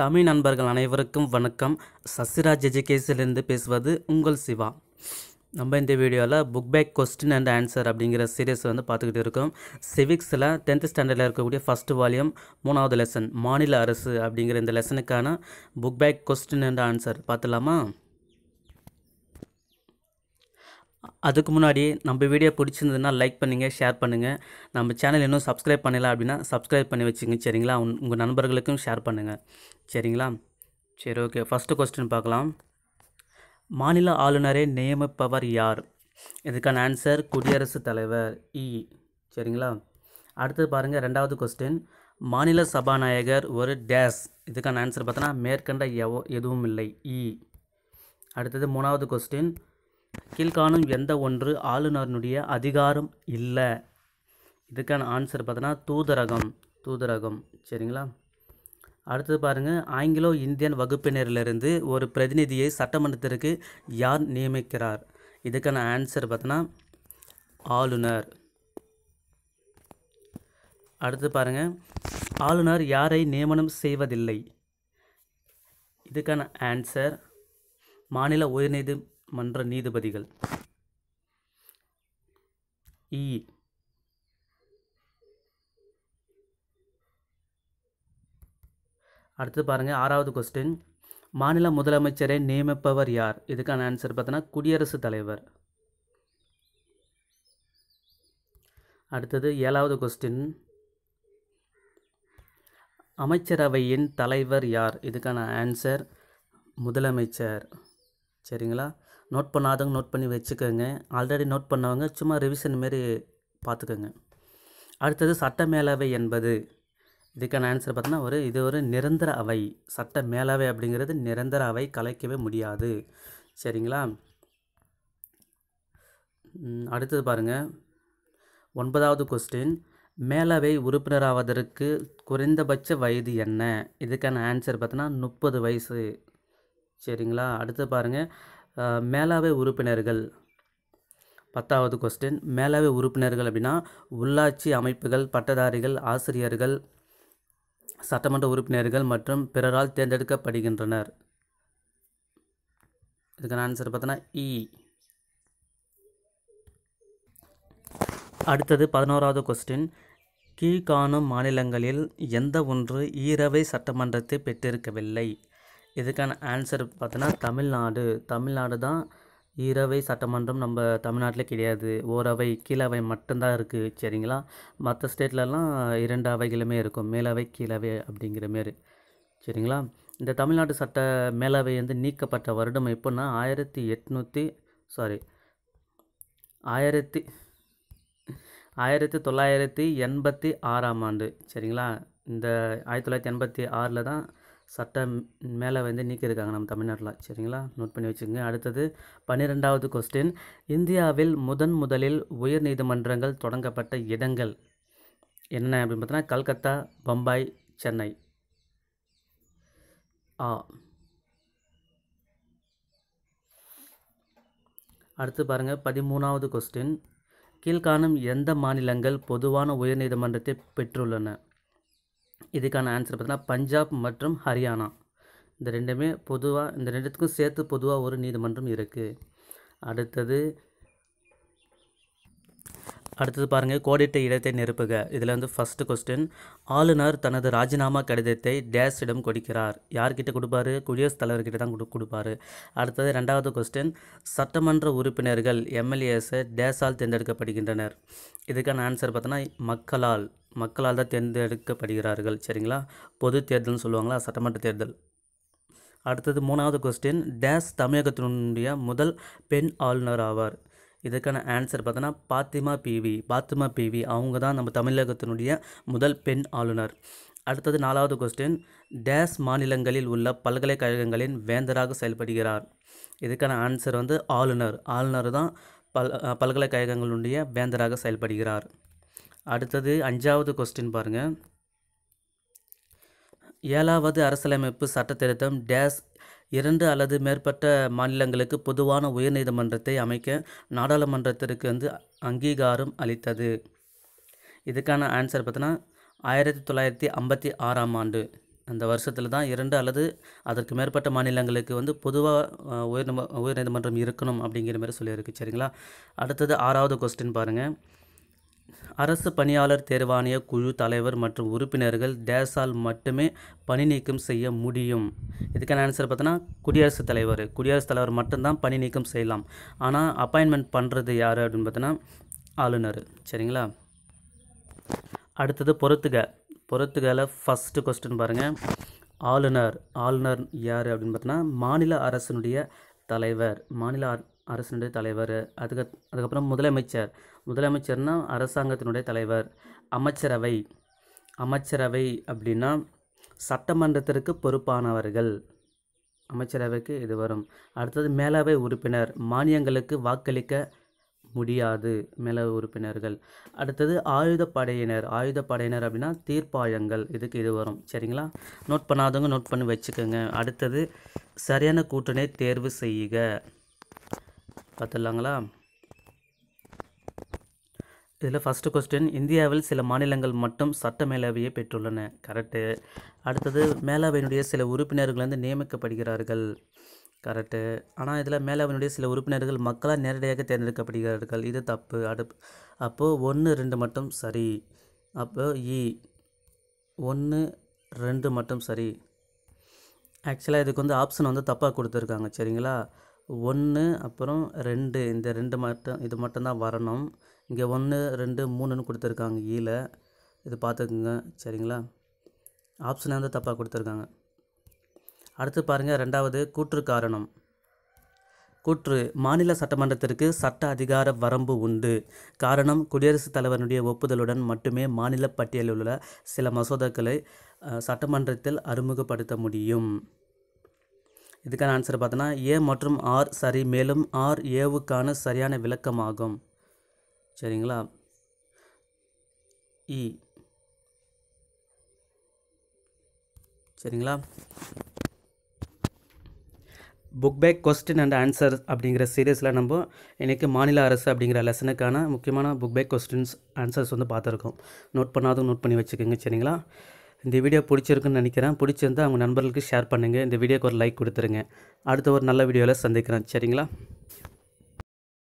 தமிழ் நண்பர்கள் அனைவருக்கும் வணக்கம் சசிராஜ் எஜுகேஷன்லேருந்து பேசுவது உங்கள் சிவா நம்ம இந்த வீடியோவில் book back question and answer அப்படிங்கிற சீரியஸ் வந்து பார்த்துக்கிட்டு இருக்கோம் சிவிக்ஸில் டென்த் ஸ்டாண்டர்டில் இருக்கக்கூடிய ஃபஸ்ட் வால்யூம் மூணாவது லெசன் மாநில அரசு அப்படிங்கிற இந்த லெசனுக்கான book back question and answer பார்த்துலாமா அதுக்கு முன்னாடி நம்ம வீடியோ பிடிச்சிருந்ததுன்னா லைக் பண்ணுங்கள் ஷேர் பண்ணுங்கள் நம்ம சேனல் இன்னும் சப்ஸ்கிரைப் பண்ணலாம் அப்படின்னா சப்ஸ்கிரைப் பண்ணி வச்சுங்க சரிங்களா உங்கள் நண்பர்களுக்கும் ஷேர் பண்ணுங்கள் சரிங்களா சரி ஓகே ஃபஸ்ட்டு கொஸ்டின் பார்க்கலாம் மாநில ஆளுநரை நியமிப்பவர் யார் இதுக்கான ஆன்சர் குடியரசுத் தலைவர் இ சரிங்களா அடுத்தது பாருங்கள் ரெண்டாவது கொஸ்டின் மாநில சபாநாயகர் ஒரு டேஸ் இதுக்கான ஆன்சர் பார்த்தோன்னா மேற்கண்ட எவோ எதுவும் இல்லை இ அடுத்தது மூணாவது கொஸ்டின் கீழ்காணும் எந்த ஒன்று ஆளுநருடைய அதிகாரம் இல்லை இதுக்கான ஆன்சர் பார்த்தோன்னா தூதரகம் தூதரகம் சரிங்களா அடுத்தது பாருங்கள் ஆங்கிலோ இந்தியன் வகுப்பினரிலிருந்து ஒரு பிரதிநிதியை சட்டமன்றத்திற்கு யார் நியமிக்கிறார் இதுக்கான ஆன்சர் பார்த்தோன்னா ஆளுநர் அடுத்து பாருங்கள் ஆளுநர் யாரை நியமனம் செய்வதில்லை இதுக்கான ஆன்சர் மாநில உயர்நீதி மன்ற நீதிபதிகள் இ அடுத்து பாருங்கள் ஆறாவது கொஸ்டின் மாநில முதலமைச்சரை நியமிப்பவர் யார் இதுக்கான ஆன்சர் பார்த்தோன்னா குடியரசுத் தலைவர் அடுத்தது ஏழாவது கொஸ்டின் அமைச்சரவையின் தலைவர் யார் இதுக்கான ஆன்சர் முதலமைச்சர் சரிங்களா நோட் பண்ணாதவங்க நோட் பண்ணி வச்சுக்கோங்க ஆல்ரெடி நோட் பண்ணவங்க சும்மா ரிவிஷன் மாரி பார்த்துக்கோங்க அடுத்தது சட்ட மேலவை என்பது இதுக்கான ஆன்சர் பார்த்தோன்னா ஒரு இது ஒரு நிரந்தர அவை சட்ட மேலவை அப்படிங்கிறது நிரந்தர அவை கலைக்கவே முடியாது சரிங்களா அடுத்தது பாருங்கள் ஒன்பதாவது கொஸ்டின் மேலவை உறுப்பினராவதற்கு குறைந்தபட்ச வயது என்ன இதுக்கான ஆன்சர் பார்த்தோன்னா முப்பது வயசு சரிங்களா அடுத்து பாருங்கள் மேலாவை உறுப்பினர்கள் பத்தாவது கொஸ்டின் மேலாவை உறுப்பினர்கள் அப்படின்னா உள்ளாட்சி அமைப்புகள் பட்டதாரிகள் ஆசிரியர்கள் சட்டமன்ற உறுப்பினர்கள் மற்றும் பிறரால் தேர்ந்தெடுக்கப்படுகின்றனர் இதுக்கான ஆன்சர் பார்த்தோன்னா இ e. அடுத்தது பதினோராவது கொஸ்டின் கீழ்காணும் மாநிலங்களில் எந்த ஒன்று ஈரவை சட்டமன்றத்தை பெற்றிருக்கவில்லை இதுக்கான ஆன்சர் பார்த்தோன்னா தமிழ்நாடு தமிழ்நாடு தான் ஈரவை சட்டமன்றம் நம்ம தமிழ்நாட்டில் கிடையாது ஓரவை கீழவை மட்டும்தான் இருக்குது சரிங்களா மற்ற ஸ்டேட்லலாம் இரண்டு அவைகளுமே இருக்கும் மேலவை கீழவை அப்படிங்கிற மாரி சரிங்களா இந்த தமிழ்நாடு சட்ட மேலவை வந்து நீக்கப்பட்ட வருடம் எப்போன்னா ஆயிரத்தி எட்நூற்றி சாரி ஆயிரத்தி ஆயிரத்தி தொள்ளாயிரத்தி எண்பத்தி ஆறாம் ஆண்டு சரிங்களா இந்த ஆயிரத்தி தொள்ளாயிரத்தி எண்பத்தி ஆறில் தான் சட்டம் மேலே வந்து நீக்கியிருக்காங்க நம்ம தமிழ்நாட்டில் சரிங்களா நோட் பண்ணி வச்சுக்கோங்க அடுத்தது பன்னிரெண்டாவது கொஸ்டின் இந்தியாவில் முதன் முதலில் உயர் நீதிமன்றங்கள் தொடங்கப்பட்ட இடங்கள் என்ன அப்படின்னு பார்த்தோன்னா கல்கத்தா பம்பாய் சென்னை ஆ அடுத்து பாருங்கள் பதிமூணாவது கொஸ்டின் கீழ்காணும் எந்த மாநிலங்கள் பொதுவான உயர்நீதிமன்றத்தை பெற்றுள்ளன இதுக்கான ஆன்சர் பார்த்தீங்கன்னா பஞ்சாப் மற்றும் ஹரியானா இந்த ரெண்டுமே பொதுவாக இந்த ரெண்டுத்துக்கும் சேர்த்து பொதுவாக ஒரு நீதிமன்றம் இருக்குது அடுத்தது அடுத்தது பாருங்கள் கோடிட்ட இடத்தை நிரப்புக இதில் வந்து ஃபஸ்ட்டு கொஸ்டின் ஆளுநர் தனது ராஜினாமா கடிதத்தை இடம் கொடுக்கிறார் யார்கிட்ட கொடுப்பாரு குடியரசுத் தலைவர்கிட்ட தான் கொடு கொடுப்பாரு அடுத்தது ரெண்டாவது கொஸ்டின் சட்டமன்ற உறுப்பினர்கள் எம்எல்ஏஸை டேஸால் தேர்ந்தெடுக்கப்படுகின்றனர் இதுக்கான ஆன்சர் பார்த்தோன்னா மக்களால் மக்களால் தான் தேர்ந்தெடுக்கப்படுகிறார்கள் சரிங்களா பொது தேர்தல்னு சொல்லுவாங்களா சட்டமன்ற தேர்தல் அடுத்தது மூணாவது கொஸ்டின் டேஸ் தமிழகத்தினுடைய முதல் பெண் ஆளுநர் ஆவார் இதற்கான ஆன்சர் பார்த்தோன்னா பாத்திமா பிவி பாத்திமா பிவி அவங்க தான் நம்ம தமிழகத்தினுடைய முதல் பெண் ஆளுநர் அடுத்தது நாலாவது கொஸ்டின் டேஸ் மாநிலங்களில் உள்ள பல்கலைக்கழகங்களின் வேந்தராக செயல்படுகிறார் இதுக்கான ஆன்சர் வந்து ஆளுநர் ஆளுநர் தான் பல் பல்கலைக்கழகங்களுடைய வேந்தராக செயல்படுகிறார் அடுத்தது அஞ்சாவது கொஸ்டின் பாருங்கள் ஏழாவது அரசியலமைப்பு சட்ட திருத்தம் டேஸ் இரண்டு அல்லது மேற்பட்ட மாநிலங்களுக்கு பொதுவான உயர்நீதிமன்றத்தை அமைக்க நாடாளுமன்றத்திற்கு வந்து அங்கீகாரம் அளித்தது இதுக்கான ஆன்சர் பார்த்தோன்னா ஆயிரத்தி தொள்ளாயிரத்தி ஐம்பத்தி ஆறாம் ஆண்டு அந்த வருஷத்தில் தான் இரண்டு அல்லது அதற்கு மேற்பட்ட மாநிலங்களுக்கு வந்து பொதுவாக உயர் உயர்நீதிமன்றம் இருக்கணும் அப்படிங்கிற மாதிரி சொல்லியிருக்கு சரிங்களா அடுத்தது ஆறாவது கொஸ்டின் பாருங்கள் அரசு பணியாளர் தேர்வாணைய குழு தலைவர் மற்றும் உறுப்பினர்கள் டேஸால் மட்டுமே பணி நீக்கம் செய்ய முடியும் இதுக்கான ஆன்சர் பார்த்தோன்னா குடியரசுத் தலைவர் குடியரசுத் தலைவர் மட்டும்தான் பணி நீக்கம் செய்யலாம் ஆனால் அப்பாயின்மெண்ட் பண்ணுறது யார் அப்படின்னு பார்த்தோன்னா ஆளுநர் சரிங்களா அடுத்தது பொறுத்துக பொறுத்துகையில் ஃபஸ்ட்டு கொஸ்டின் பாருங்கள் ஆளுநர் ஆளுநர் யார் அப்படின்னு பார்த்தோன்னா மாநில அரசினுடைய தலைவர் மாநில அரசினுடைய தலைவர் அதுக்கு அதுக்கப்புறம் முதலமைச்சர் முதலமைச்சர்னால் அரசாங்கத்தினுடைய தலைவர் அமைச்சரவை அமைச்சரவை அப்படின்னா சட்டமன்றத்திற்கு பொறுப்பானவர்கள் அமைச்சரவைக்கு இது வரும் அடுத்தது மேலவை உறுப்பினர் மானியங்களுக்கு வாக்களிக்க முடியாது மேலவை உறுப்பினர்கள் அடுத்தது ஆயுதப்படையினர் ஆயுதப்படையினர் அப்படின்னா தீர்ப்பாயங்கள் இதுக்கு இது வரும் சரிங்களா நோட் பண்ணாதவங்க நோட் பண்ணி வச்சுக்கோங்க அடுத்தது சரியான கூட்டணியை தேர்வு செய்யுக பார்த்துடலாங்களா இதில் ஃபஸ்ட்டு கொஸ்டின் இந்தியாவில் சில மாநிலங்கள் மட்டும் சட்ட மேலவையை பெற்றுள்ளன கரெக்டு அடுத்தது மேலவையினுடைய சில உறுப்பினர்கள் வந்து நியமிக்கப்படுகிறார்கள் கரெக்டு ஆனால் இதில் மேலவையினுடைய சில உறுப்பினர்கள் மக்களால் நேரடியாக தேர்ந்தெடுக்கப்படுகிறார்கள் இது தப்பு அடு அப்போது ஒன்று ரெண்டு மட்டும் சரி அப்போ இ ஒன்று ரெண்டு மட்டும் சரி ஆக்சுவலாக இதுக்கு வந்து ஆப்ஷன் வந்து தப்பாக கொடுத்துருக்காங்க சரிங்களா ஒன்று அப்புறம் ரெண்டு இந்த ரெண்டு மட்டும் இது மட்டும்தான் வரணும் இங்கே ஒன்று ரெண்டு மூணுன்னு கொடுத்துருக்காங்க ஈல இது பார்த்துக்குங்க சரிங்களா ஆப்ஷனை வந்து தப்பாக கொடுத்துருக்காங்க அடுத்து பாருங்கள் ரெண்டாவது கூற்று காரணம் கூற்று மாநில சட்டமன்றத்திற்கு சட்ட அதிகார வரம்பு உண்டு காரணம் குடியரசுத் தலைவருடைய ஒப்புதலுடன் மட்டுமே மாநில பட்டியலில் உள்ள சில மசோதாக்களை சட்டமன்றத்தில் அறிமுகப்படுத்த முடியும் இதுக்கான ஆன்சர் பார்த்தோன்னா ஏ மற்றும் ஆர் சரி மேலும் ஆர் ஏவுக்கான சரியான விளக்கமாகும் சரிங்களா இ e. சரிங்களா book back question and answer அப்படிங்கிற சீரியஸில் நம்ம இன்றைக்கி மாநில அரசு அப்படிங்கிற லெசனுக்கான முக்கியமான புக் பேக் கொஸ்டின்ஸ் ஆன்சர்ஸ் வந்து பார்த்துருக்கோம் நோட் பண்ணாதும் நோட் பண்ணி வச்சுக்கோங்க சரிங்களா இந்த வீடியோ பிடிச்சிருக்குன்னு நினைக்கிறேன் பிடிச்சிருந்தால் அவங்க நண்பர்களுக்கு ஷேர் பண்ணுங்கள் இந்த வீடியோக்கு ஒரு லைக் கொடுத்துருங்க அடுத்த ஒரு நல்ல வீடியோவில் சந்திக்கிறேன் சரிங்களா